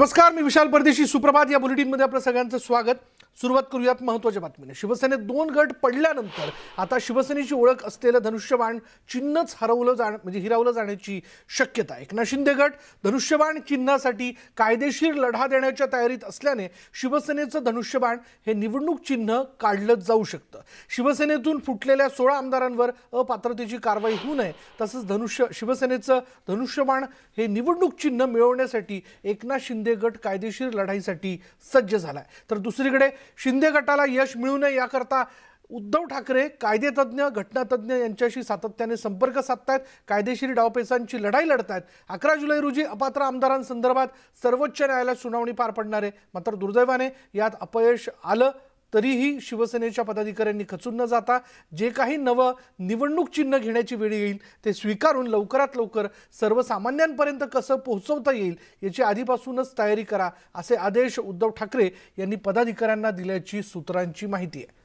नमस्कार मी विशाल परदेशी सुप्रभात या बुलेटिनमध्ये आपलं सगळ्यांचं स्वागत सुरुवात करूयात महत्त्वाच्या बातमीने शिवसेनेत दोन गट पडल्यानंतर आता शिवसेनेची ओळख असलेलं धनुष्यबाण चिन्हच हरवलं जाण म्हणजे हिरावलं जाण्याची शक्यता एकनाथ शिंदे गट धनुष्यबाण चिन्हासाठी कायदेशीर लढा देण्याच्या तयारीत असल्याने शिवसेनेचं धनुष्यबाण हे निवडणूक चिन्ह काढलं जाऊ शकतं शिवसेनेतून फुटलेल्या सोळा आमदारांवर अपात्रतेची कारवाई होऊ नये तसंच धनुष्य शिवसेनेचं धनुष्यबाण हे निवडणूक चिन्ह मिळवण्यासाठी एकनाथ शिंदे शिंदे गट कायदेशीर लढाईसाठी सज्ज झालाय तर दुसरीकडे शिंदे गटाला यश मिळू नये याकरता उद्धव ठाकरे कायदेतज्ञ घटनातज्ञ यांच्याशी सातत्याने संपर्क साधतायत कायदेशीर डावपेचांची लढाई आहेत अकरा जुलै रोजी अपात्र आमदारांसंदर्भात सर्वोच्च न्यायालयात सुनावणी पार पडणार आहे मात्र दुर्दैवाने यात अपयश आलं तरीही शिवसेनेच्या पदाधिकाऱ्यांनी खचून न जाता जे काही नवं निवडणूक चिन्ह घेण्याची वेळ येईल ते स्वीकारून लवकरात लवकर सर्वसामान्यांपर्यंत कसं पोहोचवता येईल याची आधीपासूनच तयारी करा असे आदेश उद्धव ठाकरे यांनी पदाधिकाऱ्यांना दिल्याची सूत्रांची माहिती आहे